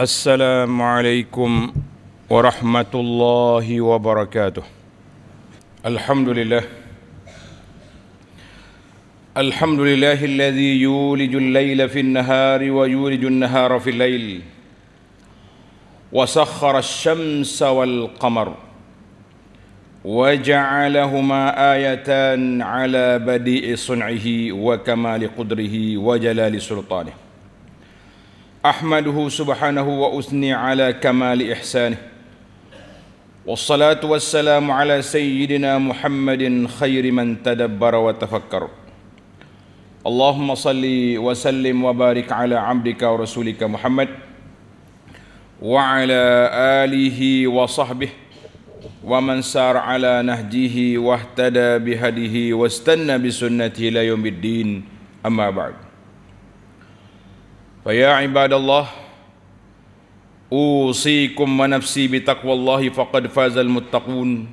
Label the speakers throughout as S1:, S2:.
S1: السلام عليكم ورحمة الله وبركاته الحمد لله الحمد لله الذي يولج الليل في النهار ويولج النهار في الليل وسخر الشمس والقمر وجعلهما آيتان على بديء صنعه وكمال قدره وجلال سلطانه احمده سبحانه واثني على كمال احسانه والصلاه والسلام على سيدنا محمد خير من تدبر وتفكر اللهم صل وسلم وبارك على عبدك ورسولك محمد وعلى اله وصحبه ومن سار على نهجه واهتدى بهديه واستنى بسنته الى يوم الدين اما بعد فيا عباد الله أوصيكم ونفسي بتقوى الله فقد فاز المتقون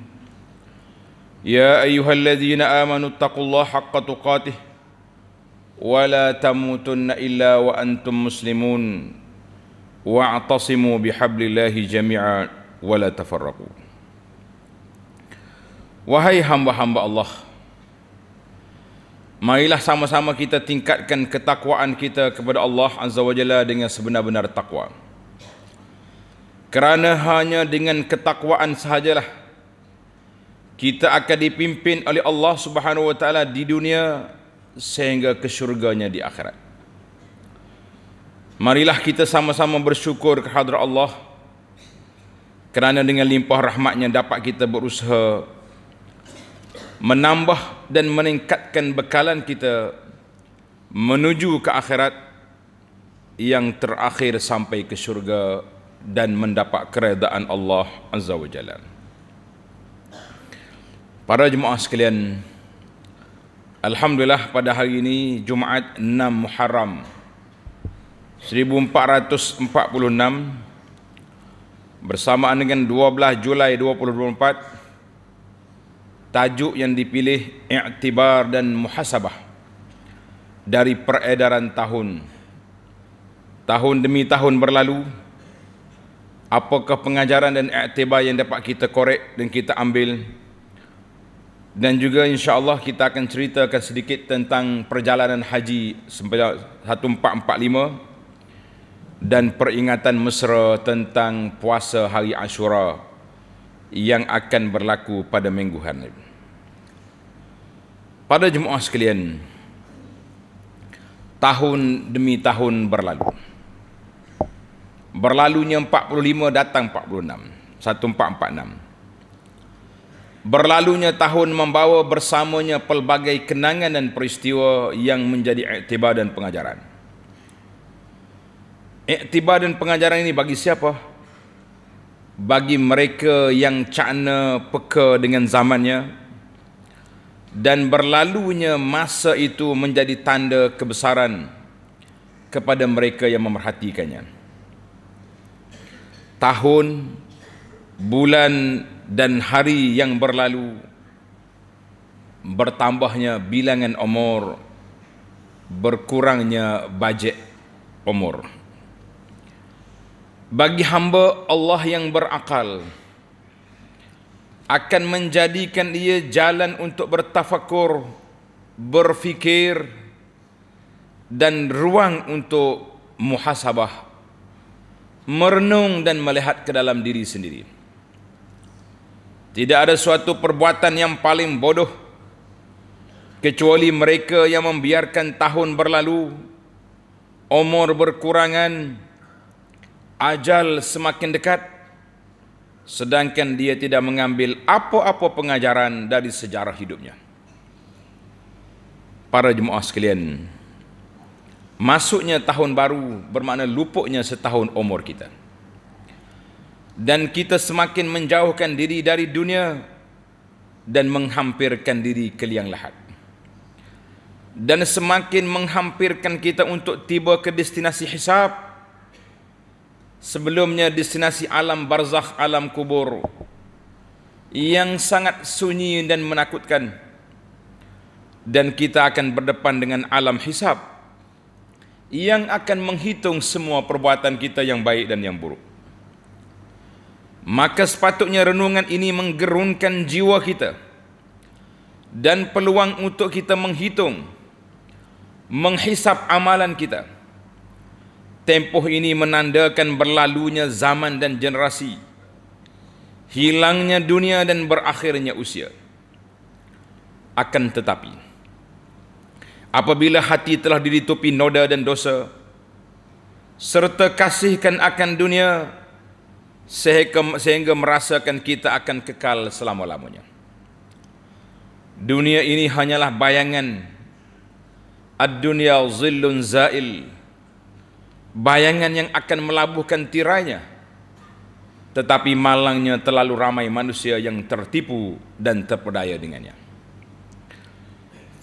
S1: يا أيها الذين آمنوا اتقوا الله حق تقاته ولا تموتن إلا وأنتم مسلمون واعتصموا بحبل الله جميعا ولا تفرقوا وهي هم وهم الله Marilah sama-sama kita tingkatkan ketakwaan kita kepada Allah Azza wa Jalla dengan sebenar-benar takwa. Kerana hanya dengan ketakwaan sahajalah kita akan dipimpin oleh Allah Subhanahu wa taala di dunia sehingga ke syurganya di akhirat. Marilah kita sama-sama bersyukur kehadrat Allah kerana dengan limpah rahmatnya dapat kita berusaha menambah dan meningkatkan bekalan kita menuju ke akhirat yang terakhir sampai ke syurga dan mendapat keredaan Allah Azza wa Jalla. Para jemaah sekalian, Alhamdulillah pada hari ini Jumaat 6 Muharram 1446 bersamaan dengan 12 Julai 2024 tajuk yang dipilih i'tibar dan muhasabah dari peredaran tahun tahun demi tahun berlalu apakah pengajaran dan i'tibar yang dapat kita korek dan kita ambil dan juga Insyaallah kita akan ceritakan sedikit tentang perjalanan haji 1445 dan peringatan mesra tentang puasa hari Ashura yang akan berlaku pada minggu hari. Pada jemaah sekalian, tahun demi tahun berlalu. Berlalunya 45 datang 46, 1446. Berlalunya tahun membawa bersamanya pelbagai kenangan dan peristiwa yang menjadi iktibar dan pengajaran. Iktibar dan pengajaran ini bagi siapa? Siapa? bagi mereka yang cakna peka dengan zamannya dan berlalunya masa itu menjadi tanda kebesaran kepada mereka yang memerhatikannya tahun bulan dan hari yang berlalu bertambahnya bilangan umur berkurangnya bajet umur bagi hamba Allah yang berakal akan menjadikan ia jalan untuk bertafakur, berfikir dan ruang untuk muhasabah merenung dan melihat ke dalam diri sendiri tidak ada suatu perbuatan yang paling bodoh kecuali mereka yang membiarkan tahun berlalu umur berkurangan dan ajal semakin dekat sedangkan dia tidak mengambil apa-apa pengajaran dari sejarah hidupnya. Para jemaah sekalian, masuknya tahun baru bermakna lupuknya setahun umur kita. Dan kita semakin menjauhkan diri dari dunia dan menghampirkan diri ke liang lahat. Dan semakin menghampirkan kita untuk tiba ke destinasi hisap sebelumnya destinasi alam barzakh alam kubur yang sangat sunyi dan menakutkan dan kita akan berdepan dengan alam hisab yang akan menghitung semua perbuatan kita yang baik dan yang buruk maka sepatutnya renungan ini menggerunkan jiwa kita dan peluang untuk kita menghitung menghisap amalan kita. Tempoh ini menandakan berlalunya zaman dan generasi. Hilangnya dunia dan berakhirnya usia. Akan tetapi, apabila hati telah ditutupi noda dan dosa, serta kasihkan akan dunia, sehingga, merasakan kita akan kekal selama-lamanya. Dunia ini hanyalah bayangan. Ad-dunya zillun za'il bayangan yang akan melabuhkan tirainya tetapi malangnya terlalu ramai manusia yang tertipu dan terpedaya dengannya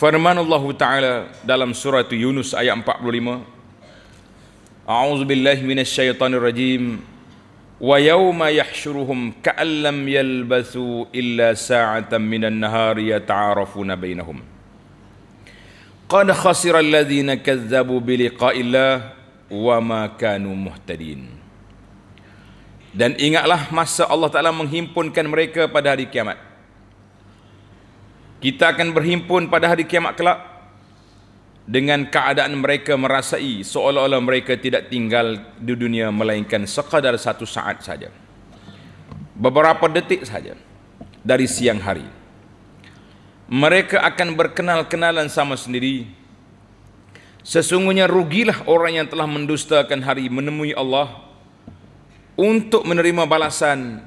S1: firman Allah taala dalam surah Yunus ayat 45 a'udzu billahi minasyaitonir rajim wa yauma yahsyuruhum ka'allam yalbasu illa sa'atan minan nahari yata'arafuna bainahum qad khasira alladhina kazzabu bi liqa'illah wa makanu muhtadin dan ingatlah masa Allah Taala menghimpunkan mereka pada hari kiamat kita akan berhimpun pada hari kiamat kelak dengan keadaan mereka merasai seolah-olah mereka tidak tinggal di dunia melainkan sekadar satu saat saja beberapa detik saja dari siang hari mereka akan berkenal-kenalan sama sendiri Sesungguhnya rugilah orang yang telah mendustakan hari menemui Allah untuk menerima balasan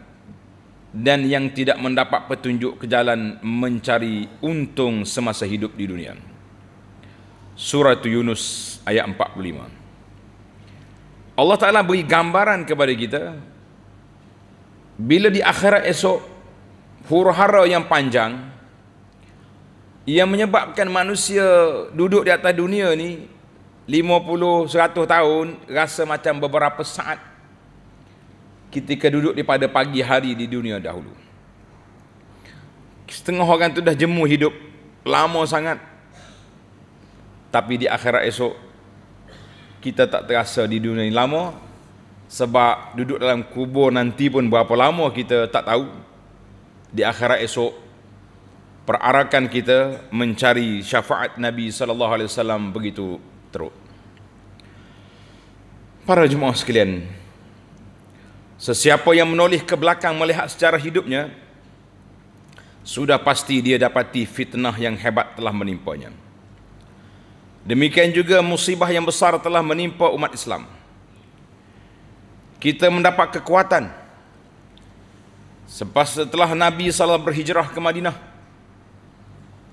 S1: dan yang tidak mendapat petunjuk ke jalan mencari untung semasa hidup di dunia. Surah Yunus ayat 45. Allah Taala beri gambaran kepada kita bila di akhirat esok huru yang panjang yang menyebabkan manusia duduk di atas dunia ni 50 100 tahun rasa macam beberapa saat ketika duduk di pada pagi hari di dunia dahulu setengah orang tu dah jemu hidup lama sangat tapi di akhirat esok kita tak terasa di dunia ini lama sebab duduk dalam kubur nanti pun berapa lama kita tak tahu di akhirat esok perarakan kita mencari syafaat Nabi sallallahu alaihi wasallam begitu teruk. Para jemaah sekalian, sesiapa yang menoleh ke belakang melihat secara hidupnya sudah pasti dia dapati fitnah yang hebat telah menimpanya. Demikian juga musibah yang besar telah menimpa umat Islam. Kita mendapat kekuatan Sebab setelah Nabi SAW berhijrah ke Madinah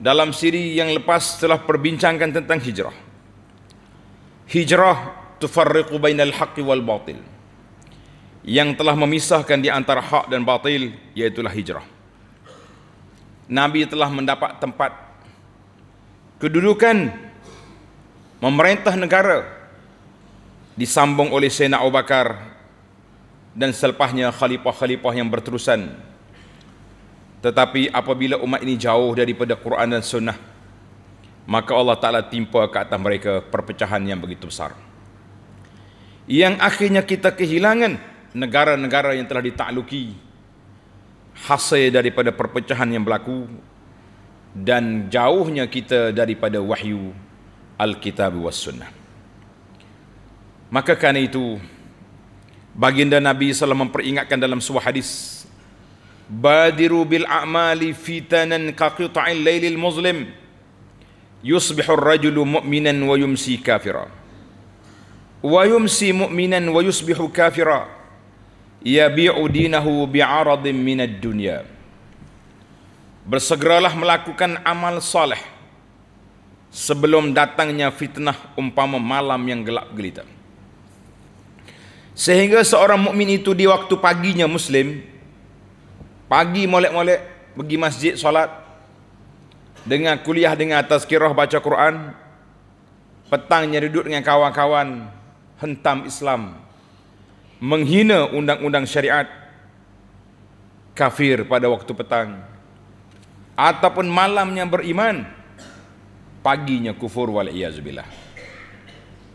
S1: dalam siri yang lepas telah perbincangkan tentang hijrah. Hijrah tufarriqu bainal haqqi wal batil. Yang telah memisahkan di antara hak dan batil yaitulah hijrah. Nabi telah mendapat tempat kedudukan memerintah negara disambung oleh Sayyidina Abu Bakar dan selepasnya khalifah-khalifah yang berterusan tetapi apabila umat ini jauh daripada Quran dan Sunnah, maka Allah Ta'ala timpa ke atas mereka perpecahan yang begitu besar. Yang akhirnya kita kehilangan negara-negara yang telah ditakluki hasil daripada perpecahan yang berlaku dan jauhnya kita daripada wahyu Al-Kitab wa Sunnah. Maka kerana itu, baginda Nabi SAW memperingatkan dalam sebuah hadis badiru bil a'mali fitanan ka qita'il Muslim, muzlim yusbihu ar-rajulu mu'minan wa yumsi kafira wa yumsi mu'minan wa yusbihu kafira yabi'u dinahu bi'aradin min Dunia. bersegeralah melakukan amal saleh sebelum datangnya fitnah umpama malam yang gelap gelita sehingga seorang mukmin itu di waktu paginya muslim pagi molek-molek pergi masjid solat dengan kuliah dengan atas tazkirah baca Quran petangnya duduk dengan kawan-kawan hentam Islam menghina undang-undang syariat kafir pada waktu petang ataupun malamnya beriman paginya kufur wal iazubillah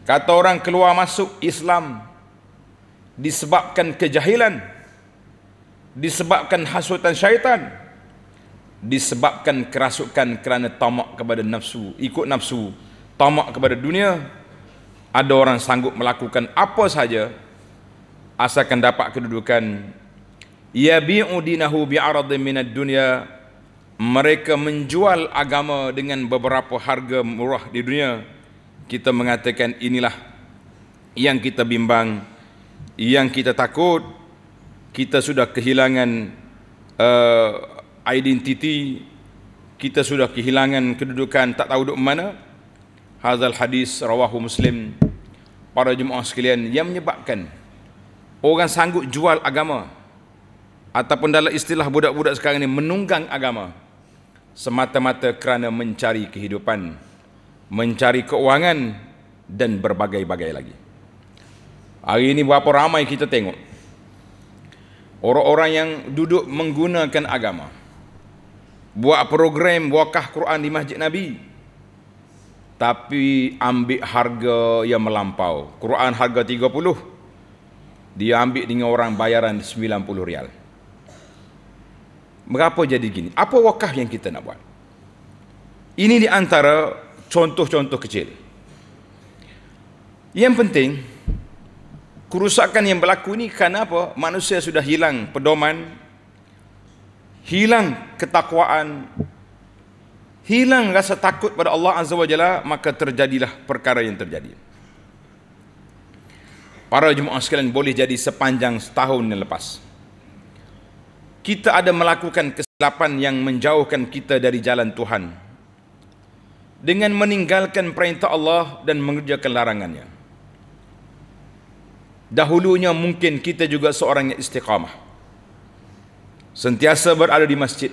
S1: kata orang keluar masuk Islam disebabkan kejahilan disebabkan hasutan syaitan disebabkan kerasukan kerana tamak kepada nafsu ikut nafsu tamak kepada dunia ada orang sanggup melakukan apa saja asalkan dapat kedudukan yabi'u dinahu bi'aradhi minad dunya mereka menjual agama dengan beberapa harga murah di dunia kita mengatakan inilah yang kita bimbang yang kita takut kita sudah kehilangan uh, identiti kita sudah kehilangan kedudukan tak tahu duduk mana hazal hadis rawahu muslim para jemaah sekalian yang menyebabkan orang sanggup jual agama ataupun dalam istilah budak-budak sekarang ini menunggang agama semata-mata kerana mencari kehidupan mencari keuangan dan berbagai-bagai lagi hari ini berapa ramai kita tengok orang-orang yang duduk menggunakan agama buat program wakah Quran di Masjid Nabi tapi ambil harga yang melampau Quran harga 30 dia ambil dengan orang bayaran 90 rial berapa jadi gini apa wakah yang kita nak buat ini di antara contoh-contoh kecil yang penting kerusakan yang berlaku ini kerana apa? Manusia sudah hilang pedoman, hilang ketakwaan, hilang rasa takut pada Allah Azza wa Jalla, maka terjadilah perkara yang terjadi. Para jemaah sekalian boleh jadi sepanjang setahun yang lepas. Kita ada melakukan kesilapan yang menjauhkan kita dari jalan Tuhan. Dengan meninggalkan perintah Allah dan mengerjakan larangannya dahulunya mungkin kita juga seorang yang istiqamah sentiasa berada di masjid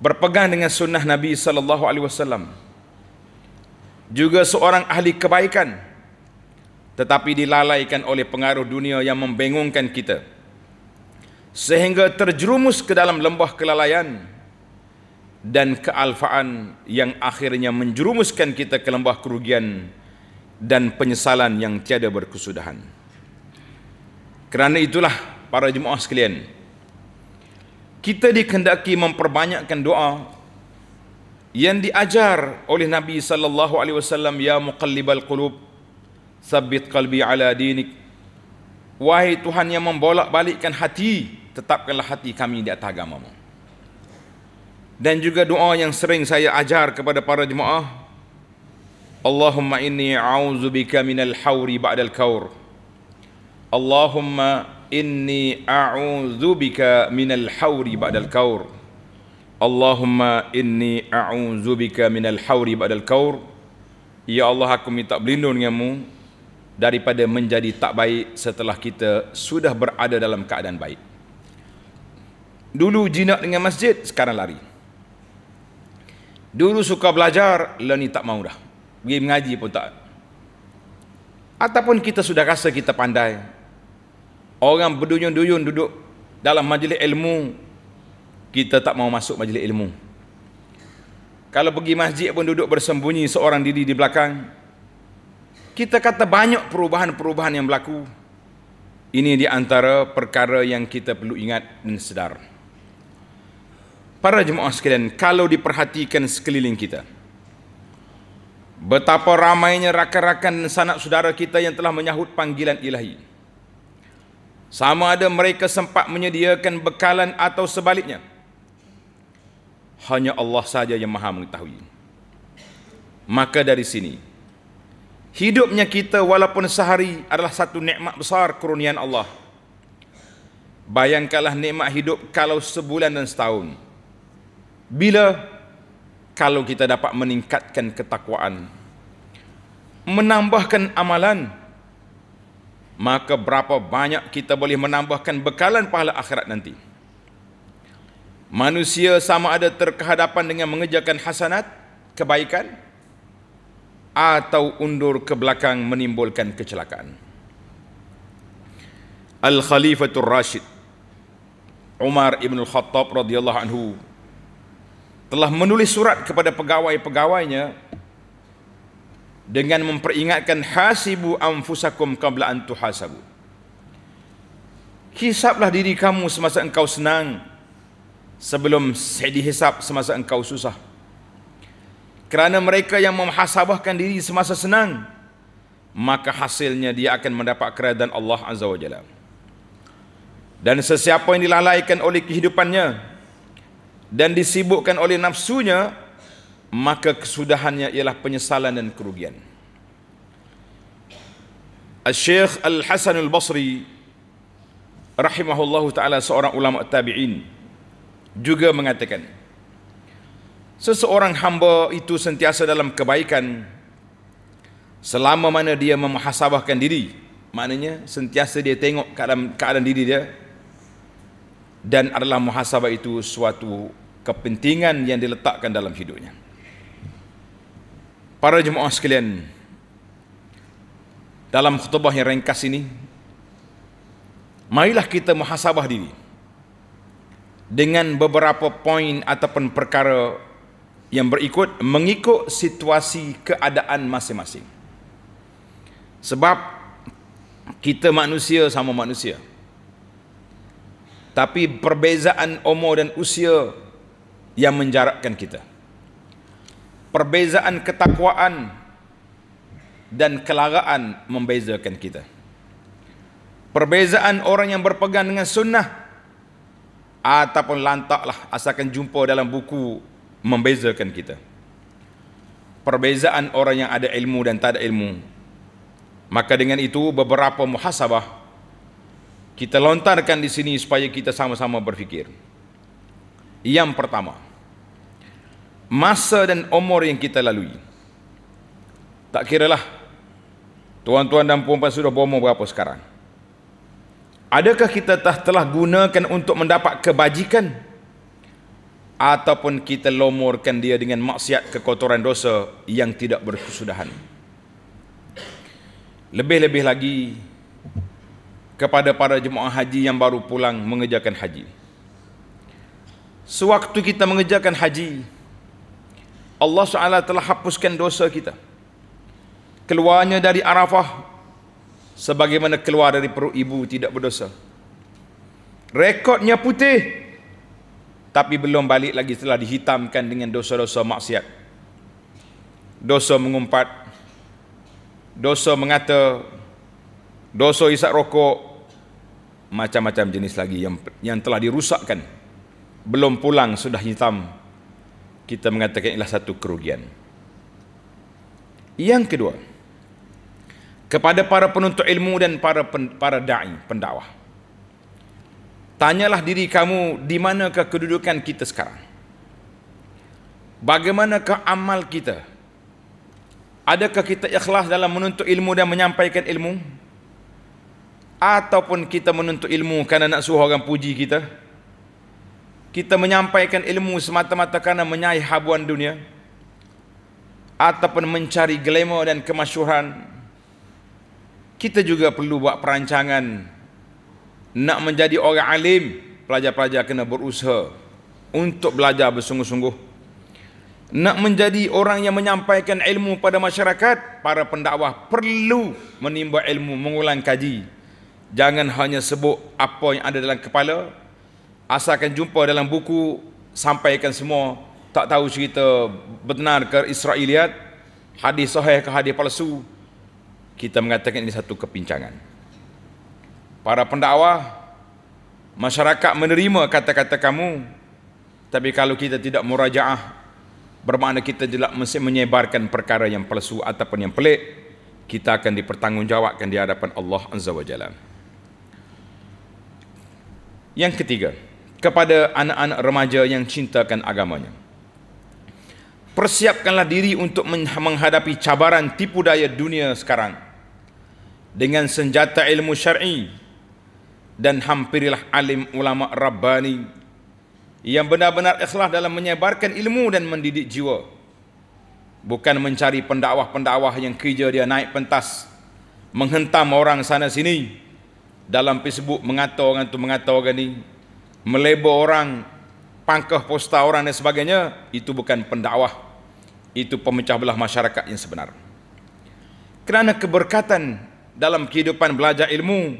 S1: berpegang dengan sunnah Nabi sallallahu alaihi wasallam juga seorang ahli kebaikan tetapi dilalaikan oleh pengaruh dunia yang membengungkan kita sehingga terjerumus ke dalam lembah kelalaian dan kealfaan yang akhirnya menjerumuskan kita ke lembah kerugian dan penyesalan yang tiada berkesudahan. Kerana itulah para jemaah sekalian, kita dikehendaki memperbanyakkan doa yang diajar oleh Nabi sallallahu alaihi wasallam ya muqallibal qulub sabbit qalbi ala dinik. Wahai Tuhan yang membolak-balikkan hati, tetapkanlah hati kami di atas agamamu. Dan juga doa yang sering saya ajar kepada para jemaah اللهم إني أعوذ بك من الحور بعد الكور اللهم إني أعوذ بك من الحور بعد الكور اللهم إني أعوذ بك من الحور بعد الكور يا الله aku minta berlindung denganmu daripada menjadi tak baik setelah kita sudah berada dalam keadaan baik dulu jinak dengan masjid sekarang lari dulu suka belajar lani tak mau dah pergi mengaji pun tak ataupun kita sudah rasa kita pandai orang berduyun-duyun duduk dalam majlis ilmu kita tak mau masuk majlis ilmu kalau pergi masjid pun duduk bersembunyi seorang diri di belakang kita kata banyak perubahan-perubahan yang berlaku ini di antara perkara yang kita perlu ingat dan sedar para jemaah sekalian kalau diperhatikan sekeliling kita Betapa ramainya rakan-rakan sanak saudara kita yang telah menyahut panggilan ilahi. Sama ada mereka sempat menyediakan bekalan atau sebaliknya. Hanya Allah saja yang maha mengetahui. Maka dari sini, hidupnya kita walaupun sehari adalah satu nikmat besar kurnian Allah. Bayangkanlah nikmat hidup kalau sebulan dan setahun. Bila kalau kita dapat meningkatkan ketakwaan menambahkan amalan maka berapa banyak kita boleh menambahkan bekalan pahala akhirat nanti manusia sama ada terkehadapan dengan mengejarkan hasanat kebaikan atau undur ke belakang menimbulkan kecelakaan al Khalifatul rashid umar ibn al khattab radhiyallahu anhu telah menulis surat kepada pegawai-pegawainya dengan memperingatkan hasibu anfusakum qabla an tuhasabu hisablah diri kamu semasa engkau senang sebelum sedih dihisab semasa engkau susah kerana mereka yang memhasabahkan diri semasa senang maka hasilnya dia akan mendapat kerajaan Allah azza wajalla dan sesiapa yang dilalaikan oleh kehidupannya dan disibukkan oleh nafsunya maka kesudahannya ialah penyesalan dan kerugian al Syeikh Al-Hasan Al-Basri rahimahullahu taala seorang ulama tabi'in juga mengatakan seseorang hamba itu sentiasa dalam kebaikan selama mana dia memahasabahkan diri maknanya sentiasa dia tengok keadaan, keadaan diri dia dan adalah muhasabah itu suatu kepentingan yang diletakkan dalam hidupnya. Para jemaah sekalian, dalam khutbah yang ringkas ini, marilah kita muhasabah diri dengan beberapa poin ataupun perkara yang berikut mengikut situasi keadaan masing-masing. Sebab kita manusia sama manusia tapi perbezaan umur dan usia yang menjarakkan kita perbezaan ketakwaan dan kelagaan membezakan kita perbezaan orang yang berpegang dengan sunnah ataupun lantaklah asalkan jumpa dalam buku membezakan kita perbezaan orang yang ada ilmu dan tak ada ilmu maka dengan itu beberapa muhasabah kita lontarkan di sini supaya kita sama-sama berfikir. Yang pertama, masa dan umur yang kita lalui. Tak kira lah tuan-tuan dan puan-puan sudah berumur berapa sekarang. Adakah kita telah telah gunakan untuk mendapat kebajikan ataupun kita lomorkan dia dengan maksiat kekotoran dosa yang tidak berkesudahan? Lebih-lebih lagi kepada para jemaah haji yang baru pulang mengejarkan haji. Sewaktu kita mengejarkan haji, Allah SWT telah hapuskan dosa kita. Keluarnya dari Arafah, sebagaimana keluar dari perut ibu tidak berdosa. Rekodnya putih, tapi belum balik lagi setelah dihitamkan dengan dosa-dosa maksiat. Dosa mengumpat, dosa mengata, dosa isap rokok, macam-macam jenis lagi yang yang telah dirusakkan belum pulang sudah hitam kita mengatakan ialah satu kerugian yang kedua kepada para penuntut ilmu dan para pen, para dai pendakwah tanyalah diri kamu di manakah kedudukan kita sekarang bagaimanakah amal kita adakah kita ikhlas dalam menuntut ilmu dan menyampaikan ilmu ataupun kita menuntut ilmu kerana nak suruh orang puji kita kita menyampaikan ilmu semata-mata kerana menyai habuan dunia ataupun mencari glamour dan kemasyuran kita juga perlu buat perancangan nak menjadi orang alim pelajar-pelajar kena berusaha untuk belajar bersungguh-sungguh nak menjadi orang yang menyampaikan ilmu pada masyarakat para pendakwah perlu menimba ilmu mengulang kaji Jangan hanya sebut apa yang ada dalam kepala Asalkan jumpa dalam buku Sampaikan semua Tak tahu cerita benar ke Israeliat Hadis sahih ke hadis palsu Kita mengatakan ini satu kepincangan Para pendakwah Masyarakat menerima kata-kata kamu Tapi kalau kita tidak murajaah Bermakna kita tidak mesti menyebarkan perkara yang palsu ataupun yang pelik kita akan dipertanggungjawabkan di hadapan Allah Azza wa Jalla. Yang ketiga, kepada anak-anak remaja yang cintakan agamanya. Persiapkanlah diri untuk menghadapi cabaran tipu daya dunia sekarang dengan senjata ilmu syar'i dan hampirilah alim ulama rabbani yang benar-benar ikhlas dalam menyebarkan ilmu dan mendidik jiwa bukan mencari pendakwah-pendakwah yang kerja dia naik pentas menghentam orang sana sini dalam Facebook mengata orang tu mengata orang ni melebar orang pangkah posta orang dan sebagainya itu bukan pendakwah itu pemecah belah masyarakat yang sebenar kerana keberkatan dalam kehidupan belajar ilmu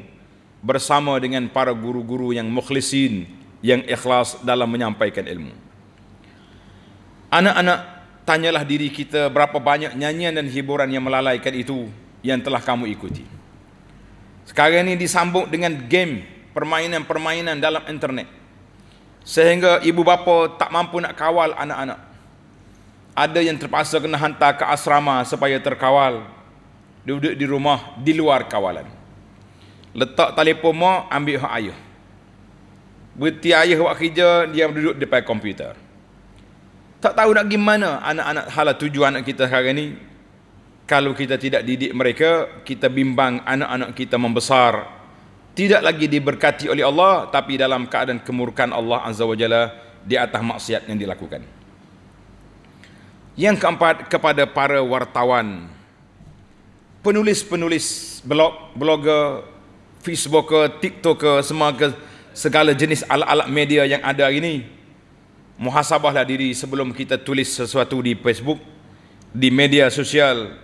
S1: bersama dengan para guru-guru yang mukhlisin yang ikhlas dalam menyampaikan ilmu anak-anak tanyalah diri kita berapa banyak nyanyian dan hiburan yang melalaikan itu yang telah kamu ikuti sekarang ini disambung dengan game permainan-permainan dalam internet. Sehingga ibu bapa tak mampu nak kawal anak-anak. Ada yang terpaksa kena hantar ke asrama supaya terkawal. Duduk di rumah di luar kawalan. Letak telefon mak, ambil hak ayah. Berhenti ayah buat kerja, dia duduk depan komputer. Tak tahu nak gimana anak-anak hala tujuan anak kita sekarang ini kalau kita tidak didik mereka, kita bimbang anak-anak kita membesar. Tidak lagi diberkati oleh Allah, tapi dalam keadaan kemurkan Allah Azza wa Jalla di atas maksiat yang dilakukan. Yang keempat, kepada para wartawan. Penulis-penulis, blog, blogger, Facebooker, TikToker, semua ke segala jenis alat-alat media yang ada hari ini. Muhasabahlah diri sebelum kita tulis sesuatu di Facebook, di media sosial,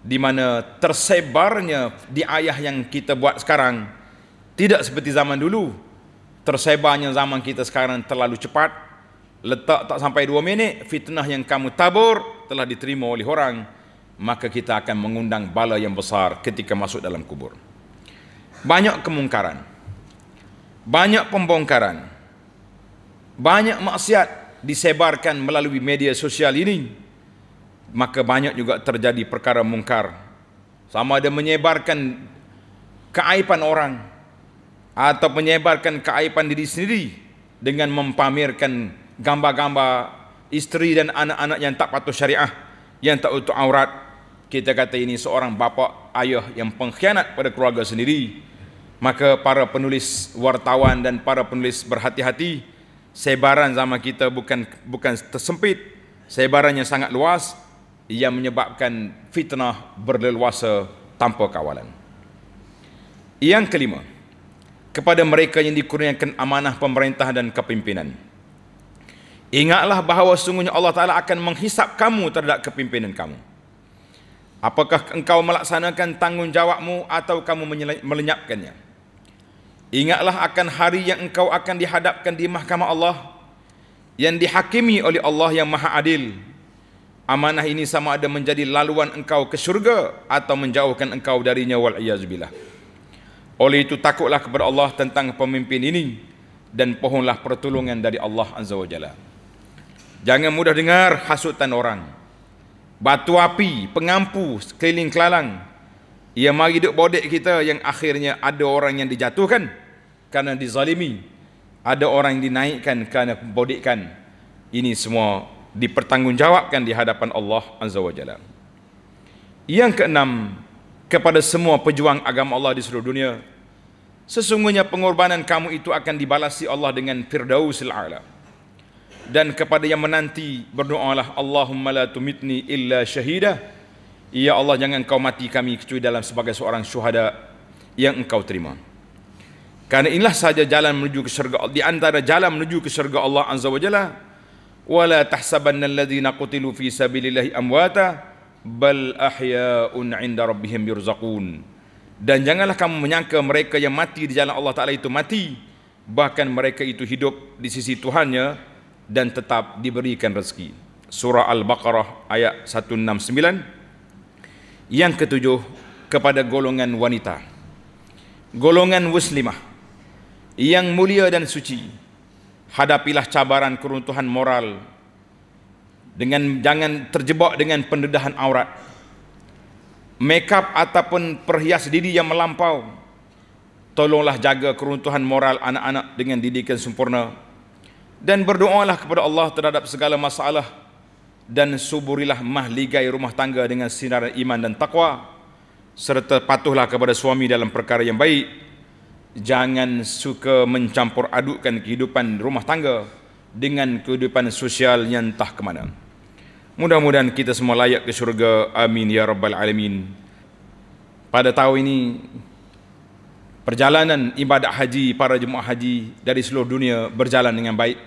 S1: di mana tersebarnya di ayah yang kita buat sekarang tidak seperti zaman dulu tersebarnya zaman kita sekarang terlalu cepat letak tak sampai dua minit fitnah yang kamu tabur telah diterima oleh orang maka kita akan mengundang bala yang besar ketika masuk dalam kubur banyak kemungkaran banyak pembongkaran banyak maksiat disebarkan melalui media sosial ini maka banyak juga terjadi perkara mungkar sama ada menyebarkan keaiban orang atau menyebarkan keaiban diri sendiri dengan mempamerkan gambar-gambar isteri dan anak-anak yang tak patuh syariah yang tak utuh aurat kita kata ini seorang bapa ayah yang pengkhianat pada keluarga sendiri maka para penulis wartawan dan para penulis berhati-hati sebaran zaman kita bukan bukan tersempit sebarannya sangat luas yang menyebabkan fitnah berleluasa tanpa kawalan. Yang kelima, kepada mereka yang dikurniakan amanah pemerintah dan kepimpinan. Ingatlah bahawa sungguhnya Allah Ta'ala akan menghisap kamu terhadap kepimpinan kamu. Apakah engkau melaksanakan tanggungjawabmu atau kamu melenyapkannya? Ingatlah akan hari yang engkau akan dihadapkan di mahkamah Allah yang dihakimi oleh Allah yang maha adil amanah ini sama ada menjadi laluan engkau ke syurga atau menjauhkan engkau darinya wal iazbillah oleh itu takutlah kepada Allah tentang pemimpin ini dan pohonlah pertolongan dari Allah azza wajalla jangan mudah dengar hasutan orang batu api pengampu keliling kelalang ia mari duk bodek kita yang akhirnya ada orang yang dijatuhkan kerana dizalimi ada orang yang dinaikkan kerana pembodikan ini semua dipertanggungjawabkan di hadapan Allah Azza wa Jalla. Yang keenam, kepada semua pejuang agama Allah di seluruh dunia, sesungguhnya pengorbanan kamu itu akan dibalasi Allah dengan firdausil a'la. Dan kepada yang menanti, berdoalah Allahumma la tumitni illa syahidah. Ya Allah, jangan kau mati kami kecuali dalam sebagai seorang syuhada yang engkau terima. Karena inilah saja jalan menuju ke syurga Allah. Di antara jalan menuju ke syurga Allah Azza wa Jalla, ولا تحسبن الذين fi في سبيل الله امواتا بل احياء عند ربهم يرزقون dan janganlah kamu menyangka mereka yang mati di jalan Allah Taala itu mati bahkan mereka itu hidup di sisi Tuhannya dan tetap diberikan rezeki surah al-baqarah ayat 169 yang ketujuh kepada golongan wanita golongan muslimah yang mulia dan suci hadapilah cabaran keruntuhan moral dengan jangan terjebak dengan pendedahan aurat make up ataupun perhias diri yang melampau tolonglah jaga keruntuhan moral anak-anak dengan didikan sempurna dan berdoalah kepada Allah terhadap segala masalah dan suburilah mahligai rumah tangga dengan sinar iman dan takwa serta patuhlah kepada suami dalam perkara yang baik jangan suka mencampur adukkan kehidupan rumah tangga dengan kehidupan sosial yang entah ke mana. Mudah-mudahan kita semua layak ke syurga. Amin ya rabbal alamin. Pada tahun ini perjalanan ibadat haji para jemaah haji dari seluruh dunia berjalan dengan baik.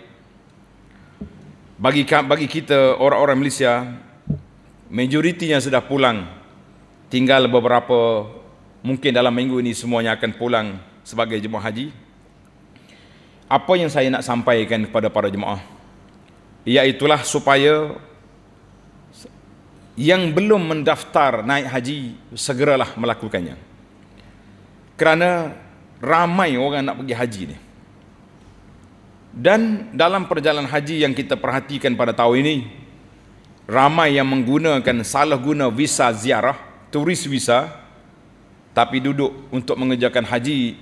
S1: Bagi bagi kita orang-orang Malaysia majoriti yang sudah pulang. Tinggal beberapa mungkin dalam minggu ini semuanya akan pulang sebagai jemaah haji apa yang saya nak sampaikan kepada para jemaah iaitulah supaya yang belum mendaftar naik haji segeralah melakukannya kerana ramai orang nak pergi haji ni dan dalam perjalanan haji yang kita perhatikan pada tahun ini ramai yang menggunakan salah guna visa ziarah turis visa tapi duduk untuk mengerjakan haji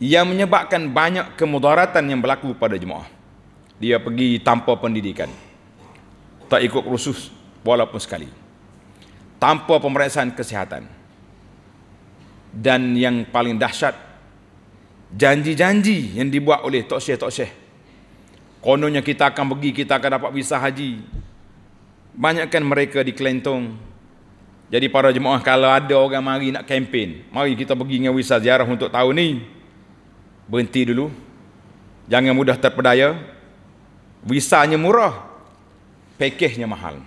S1: yang menyebabkan banyak kemudaratan yang berlaku pada jemaah. Dia pergi tanpa pendidikan. Tak ikut kursus walaupun sekali. Tanpa pemeriksaan kesihatan. Dan yang paling dahsyat, janji-janji yang dibuat oleh Tok Syekh-Tok Syekh. Kononnya kita akan pergi, kita akan dapat visa haji. Banyakkan mereka di Kelentong. Jadi para jemaah kalau ada orang mari nak kempen, mari kita pergi dengan visa ziarah untuk tahun ini, berhenti dulu. Jangan mudah terpedaya. Visanya murah. Pakejnya mahal.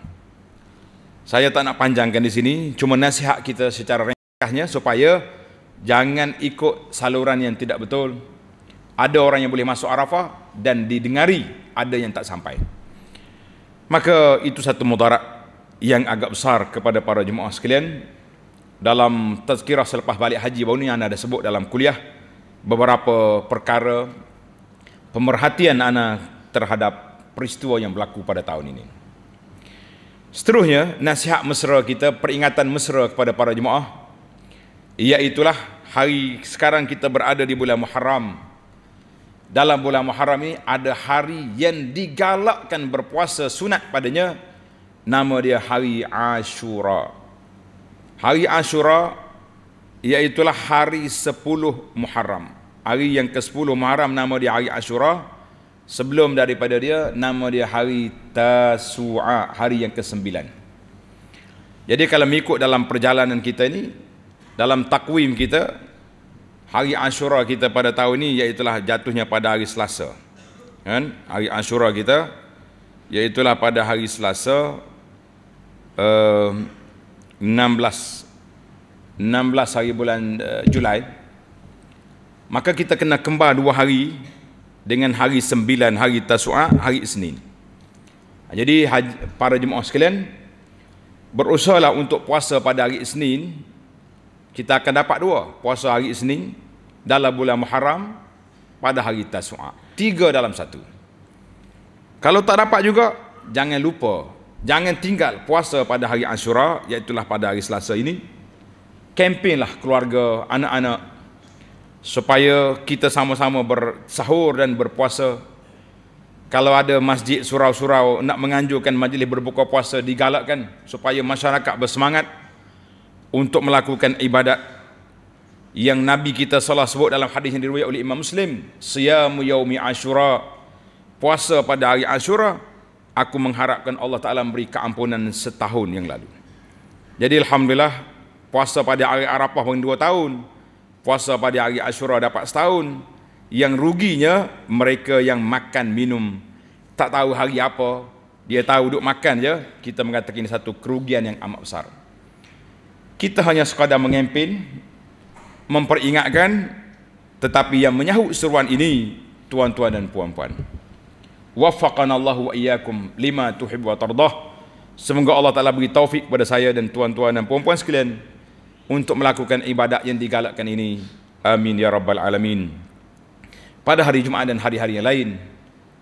S1: Saya tak nak panjangkan di sini. Cuma nasihat kita secara ringkasnya supaya jangan ikut saluran yang tidak betul. Ada orang yang boleh masuk Arafah dan didengari ada yang tak sampai. Maka itu satu mudarat yang agak besar kepada para jemaah sekalian dalam tazkirah selepas balik haji baru ni anda ada sebut dalam kuliah beberapa perkara pemerhatian ana terhadap peristiwa yang berlaku pada tahun ini. Seterusnya, nasihat mesra kita, peringatan mesra kepada para jemaah, iaitulah hari sekarang kita berada di bulan Muharram. Dalam bulan Muharram ini ada hari yang digalakkan berpuasa sunat padanya, nama dia hari Ashura. Hari Ashura Iaitulah hari 10 Muharram Hari yang ke-10 Muharram nama dia hari Ashura Sebelum daripada dia nama dia hari Tasu'a Hari yang ke-9 Jadi kalau mengikut dalam perjalanan kita ini Dalam takwim kita Hari Ashura kita pada tahun ini Iaitulah jatuhnya pada hari Selasa kan? Hari Ashura kita Iaitulah pada hari Selasa uh, 16 hari bulan uh, Julai maka kita kena kembar dua hari dengan hari sembilan, hari Tasu'a hari Isnin ha, jadi para jemaah sekalian berusaha untuk puasa pada hari Isnin kita akan dapat dua puasa hari Isnin dalam bulan Muharram pada hari Tasu'a tiga dalam satu kalau tak dapat juga jangan lupa jangan tinggal puasa pada hari Ashura iaitu pada hari Selasa ini kempenlah keluarga anak-anak supaya kita sama-sama bersahur dan berpuasa kalau ada masjid surau-surau nak menganjurkan majlis berbuka puasa digalakkan supaya masyarakat bersemangat untuk melakukan ibadat yang Nabi kita salah sebut dalam hadis yang diriwayat oleh Imam Muslim Siyamu yaumi asyura Puasa pada hari asyura Aku mengharapkan Allah Ta'ala memberi keampunan setahun yang lalu Jadi Alhamdulillah puasa pada hari Arafah pun dua tahun puasa pada hari Ashura dapat setahun yang ruginya mereka yang makan minum tak tahu hari apa dia tahu duduk makan je kita mengatakan ini satu kerugian yang amat besar kita hanya sekadar mengempin memperingatkan tetapi yang menyahut seruan ini tuan-tuan dan puan-puan waffaqanallahu wa iyyakum lima tuhib wa tardah semoga Allah Taala beri taufik kepada saya dan tuan-tuan dan puan-puan sekalian untuk melakukan ibadat yang digalakkan ini. Amin ya rabbal alamin. Pada hari Jumaat dan hari-hari yang lain,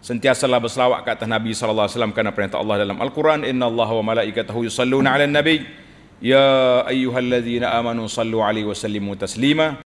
S1: sentiasalah berselawat ke atas Nabi sallallahu alaihi wasallam kerana perintah Allah dalam Al-Quran, Inna Allah wa malaikatahu yusalluna 'alan nabiy. Ya ayyuhalladzina amanu sallu 'alaihi wa sallimu taslima."